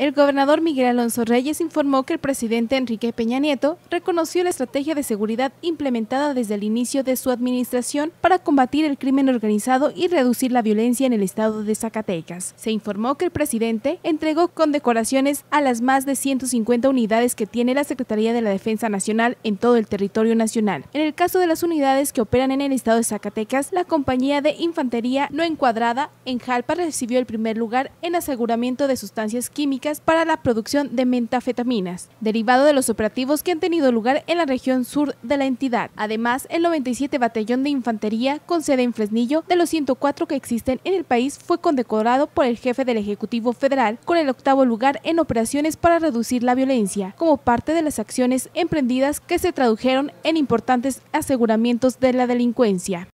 El gobernador Miguel Alonso Reyes informó que el presidente Enrique Peña Nieto reconoció la estrategia de seguridad implementada desde el inicio de su administración para combatir el crimen organizado y reducir la violencia en el estado de Zacatecas. Se informó que el presidente entregó condecoraciones a las más de 150 unidades que tiene la Secretaría de la Defensa Nacional en todo el territorio nacional. En el caso de las unidades que operan en el estado de Zacatecas, la compañía de infantería no encuadrada en Jalpa recibió el primer lugar en aseguramiento de sustancias químicas para la producción de mentafetaminas, derivado de los operativos que han tenido lugar en la región sur de la entidad. Además, el 97 Batallón de Infantería, con sede en Fresnillo, de los 104 que existen en el país, fue condecorado por el jefe del Ejecutivo Federal con el octavo lugar en operaciones para reducir la violencia, como parte de las acciones emprendidas que se tradujeron en importantes aseguramientos de la delincuencia.